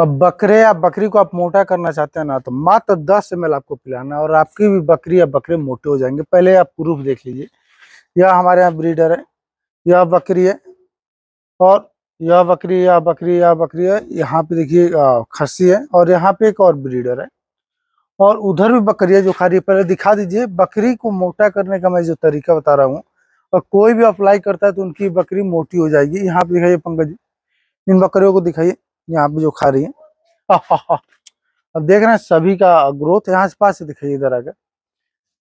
अब बकरे या बकरी को आप मोटा करना चाहते हैं ना तो मात्र दस एम आपको पिलाना है और आपकी भी बकरी या बकरे मोटे हो जाएंगे पहले आप प्रूफ देख लीजिए यह हमारे यहाँ ब्रीडर है यह बकरी है और यह बकरी या बकरी या बकरी है यहाँ पे देखिए खसी है और यहाँ पे एक और ब्रीडर है और उधर भी बकरी है जो खा रही है पहले दिखा दीजिए बकरी को मोटा करने का मैं जो तरीका बता रहा हूँ और कोई भी अप्लाई करता है तो उनकी बकरी मोटी हो जाएगी यहाँ पे दिखाइए पंकज जी इन बकरियों को दिखाइए यहाँ पे जो खा रही है अब देख रहे हैं सभी का ग्रोथ यहाँ से पास से दिखाई इधर आगे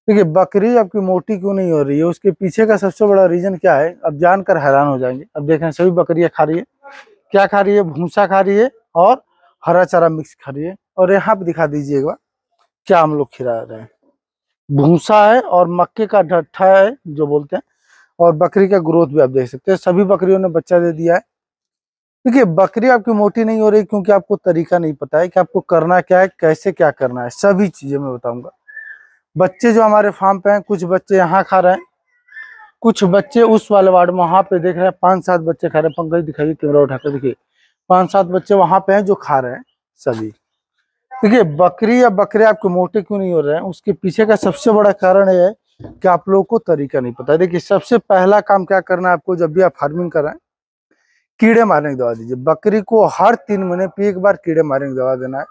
देखिए बकरी आपकी मोटी क्यों नहीं हो रही है उसके पीछे का सबसे बड़ा रीजन क्या है अब जानकर हैरान हो जाएंगे अब देख रहे हैं सभी बकरियां खा रही है क्या खा रही है भूसा खा रही है और हरा चारा मिक्स खा रही है और यहाँ पे दिखा दीजिएगा क्या हम लोग खिला रहे हैं भूसा है और मक्के का डट्ठा है जो बोलते हैं और बकरी का ग्रोथ भी आप देख सकते हैं सभी बकरियों ने बच्चा दे दिया है देखिए बकरी आपकी मोटी नहीं हो रही क्योंकि आपको तरीका नहीं पता है कि आपको करना क्या है कैसे क्या करना है सभी चीजें मैं बताऊंगा बच्चे जो हमारे फार्म पे हैं कुछ बच्चे यहाँ खा रहे हैं कुछ बच्चे उस वाले वार्ड में वहां पे देख रहे हैं पांच सात बच्चे खा रहे हैं पंकज दिखाइए कैमरा उठाकर देखिए पांच सात बच्चे वहां पे हैं जो खा रहे हैं सभी देखिए बकरी या बकरे आपके मोटे क्यों नहीं हो रहे हैं उसके पीछे का सबसे बड़ा कारण यह है कि आप लोगों को तरीका नहीं पता देखिए सबसे पहला काम क्या करना है आपको जब भी आप फार्मिंग कर रहे हैं कीड़े मारने की दवा दीजिए बकरी को हर तीन महीने पे एक बार कीड़े मारने की दवा देना है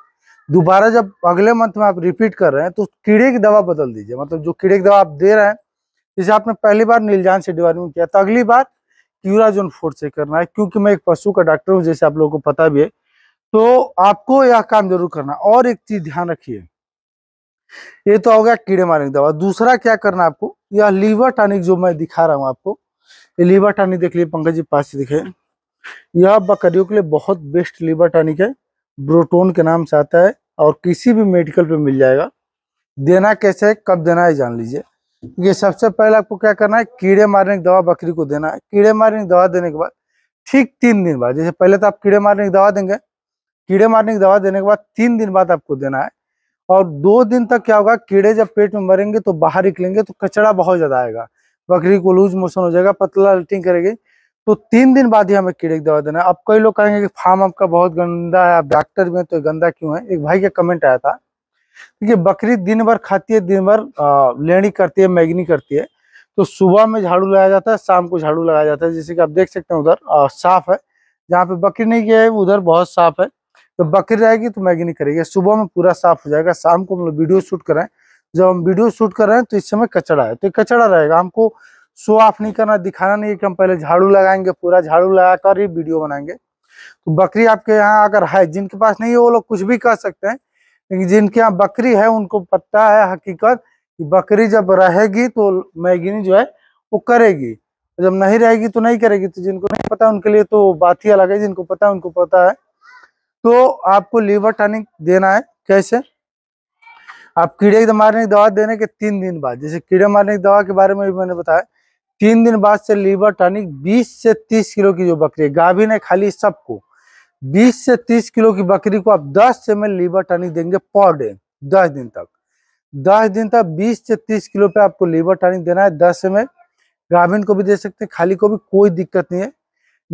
दोबारा जब अगले मंथ में आप रिपीट कर रहे हैं तो कीड़े की दवा बदल दीजिए मतलब जो कीड़े की दवा आप दे रहे हैं जैसे आपने पहली बार नीलजान से डिवार्मिंग किया तो अगली बार क्यूराजोन फोर से करना है क्योंकि मैं एक पशु का डॉक्टर हूँ जैसे आप लोगों को पता भी है तो आपको यह काम जरूर करना और एक चीज ध्यान रखिए ये तो हो गया कीड़े मारने की दवा दूसरा क्या करना आपको यह लीवर टॉनिक जो मैं दिखा रहा हूँ आपको ये लीवर टॉनिक देख लीजिए पंकज जी पास दिखे यह बकरियों के लिए बहुत बेस्ट लीवर टॉनिक है ब्रोटोन के नाम से आता है और किसी भी मेडिकल पे मिल जाएगा देना कैसे है कब देना है जान लीजिए ये सबसे पहले आपको क्या करना है कीड़े मारने की दवा बकरी को देना है कीड़े मारने की दवा देने के बाद ठीक तीन दिन बाद जैसे पहले तो आप कीड़े मारने की दवा देंगे कीड़े मारने की दवा देने के बाद तीन दिन बाद आपको देना है और दो दिन तक क्या होगा कीड़े जब पेट में मरेंगे तो बाहर निकलेंगे तो कचरा बहुत ज्यादा आएगा बकरी को लूज मोशन हो जाएगा पतला लटिंग करेगी तो तीन दिन बाद ही हमें कीड़े की दवा देना है अब कई लोग कहेंगे कि फार्म आपका बहुत गंदा है आप डॉक्टर में तो गंदा क्यों है एक भाई का कमेंट आया था क्योंकि बकरी दिन भर खाती है दिन भर लेनी करती है मैगनी करती है तो सुबह में झाड़ू लगाया जाता है शाम को झाड़ू लगाया जाता है जैसे कि आप देख सकते हैं उधर साफ है जहाँ पे बकरी नहीं गया है उधर बहुत साफ है तो बकरी रहेगी तो मैगी नहीं करेगी सुबह में पूरा साफ हो जाएगा शाम को हम लोग वीडियो शूट करें जब हम वीडियो शूट कर रहे हैं तो इस समय कचड़ा है तो कचड़ा रहेगा हमको शो ऑफ नहीं करना दिखाना नहीं है कि हम पहले झाड़ू लगाएंगे पूरा झाड़ू लगाकर ही वीडियो बनाएंगे तो बकरी आपके यहाँ अगर है जिनके पास नहीं है वो लोग कुछ भी कर सकते हैं लेकिन जिनके यहाँ बकरी है उनको पता है हकीकत कि बकरी जब रहेगी तो मैगिनी जो है वो करेगी जब नहीं रहेगी तो नहीं करेगी तो जिनको नहीं पता उनके लिए तो बात ही अलग है जिनको पता है उनको पता है तो आपको लीवर टॉनिक देना है कैसे आप कीड़े मारने की दवा देने के तीन दिन बाद जैसे कीड़े मारने की दवा के बारे में भी मैंने बताया तीन दिन बाद से लीवर टॉनिक 20 से 30 किलो की जो बकरी है गाभिन है खाली सबको 20 से 30 किलो की बकरी को आप 10 एम लीवर टॉनिक देंगे पर डे दस दिन तक दस दिन तक 20 से 30 किलो पे आपको लीवर टॉनिक देना है 10 एम गाभिन को भी दे सकते हैं खाली को भी कोई दिक्कत नहीं है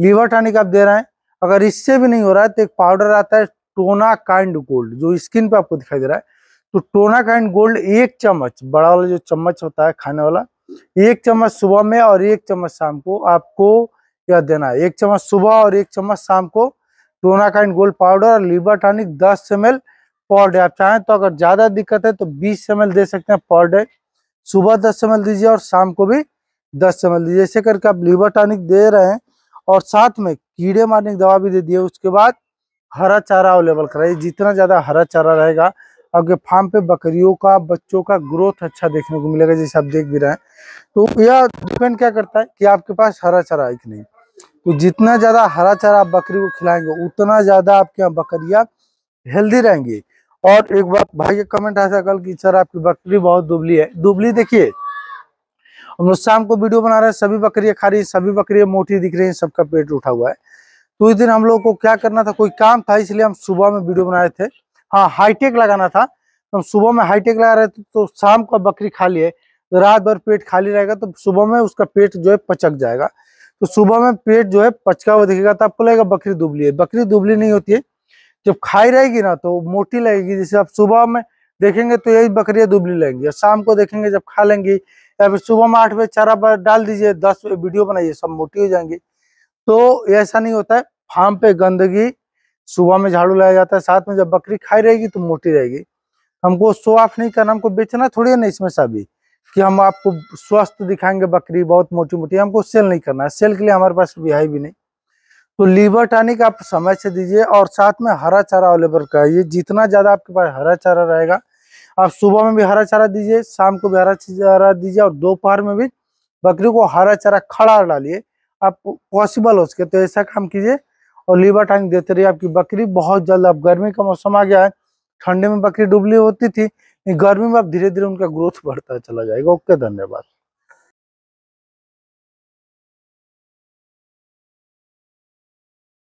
लीवर टॉनिक आप दे रहे हैं अगर इससे भी नहीं हो रहा है तो एक पाउडर आता है टोना काइंड गोल्ड जो स्किन पे आपको दिखाई दे रहा है तो टोना काइंड गोल्ड एक चम्मच बड़ा वाला जो चम्मच होता है खाने वाला एक चम्मच सुबह में और एक चम्मच शाम को आपको यह देना है एक चम्मच सुबह और एक चम्मच शाम को टोनाकाइन गोल्ड पाउडर और लीवर टॉनिक दस एम पर डे आप चाहें तो अगर ज़्यादा दिक्कत है तो बीस एम दे सकते हैं पर डे सुबह दस एम दीजिए और शाम को भी दस एम दीजिए ऐसे करके आप लीवर टॉनिक दे रहे हैं और साथ में कीड़े मारने की दवा भी दे दिए उसके बाद हरा चारा अवेलेबल कराइए जितना ज़्यादा हरा चारा रहेगा आपके फार्म पे बकरियों का बच्चों का ग्रोथ अच्छा देखने को मिलेगा जैसे आप देख भी रहे हैं तो यह डिपेंड क्या करता है कि आपके पास हरा चारा है कि नहीं तो जितना ज़्यादा हरा चारा आप बकरी को खिलाएंगे उतना ज़्यादा आपके यहाँ बकरियाँ हेल्दी रहेंगी और एक बार भाई का कमेंट आया था कल की सर आपकी बकरी बहुत दुबली है दुबली देखिए हम लोग शाम को वीडियो बना रहे हैं सभी बकरियां खा रही है सभी बकरियां मोटी दिख रही हैं सबका पेट उठा हुआ है तो इस दिन हम लोग को क्या करना था कोई काम था इसलिए हम सुबह में वीडियो बनाए थे हाँ हाईटेक लगाना था तो हम सुबह में हाईटेक लगा रहे थे तो शाम को बकरी खा लिए तो रात भर पेट खाली रहेगा तो सुबह में उसका पेट जो है पचक जाएगा तो सुबह में पेट जो है पचका हुआ दिखेगा तो आपको लगेगा बकरी दुबली है बकरी दुबली नहीं होती है जब खाई रहेगी ना तो मोटी लगेगी जैसे आप सुबह में देखेंगे तो यही बकरियां दुबली लगेंगी और शाम को देखेंगे जब खा लेंगी या फिर सुबह में आठ बजे चारा बार डाल दीजिए दस बजे वीडियो बनाइए सब मोटी हो जाएंगी तो ऐसा नहीं होता है फार्म पे गंदगी सुबह में झाड़ू लाया जाता है साथ में जब बकरी खाई रहेगी तो मोटी रहेगी हमको शो ऑफ नहीं करना हमको बेचना थोड़ी है ना इसमें सभी कि हम आपको स्वस्थ दिखाएंगे बकरी बहुत मोटी मोटी हमको सेल नहीं करना है सेल के लिए हमारे पास भी भी नहीं तो लीवर टानिक आप समय से दीजिए और साथ में हरा चारा अवेलेबल कराइए जितना ज़्यादा आपके पास हरा चारा रहेगा आप सुबह में भी हरा चारा दीजिए शाम को भी हरा चारा दीजिए और दोपहर में भी बकरी को हरा चारा खड़ा डालिए आप पॉसिबल हो सके तो ऐसा काम कीजिए और लीवर टाइम देते रहिए आपकी बकरी बहुत जल्द अब गर्मी का मौसम आ गया है ठंडे में बकरी डुबली होती थी गर्मी में अब धीरे धीरे उनका ग्रोथ बढ़ता चला जाएगा ओके धन्यवाद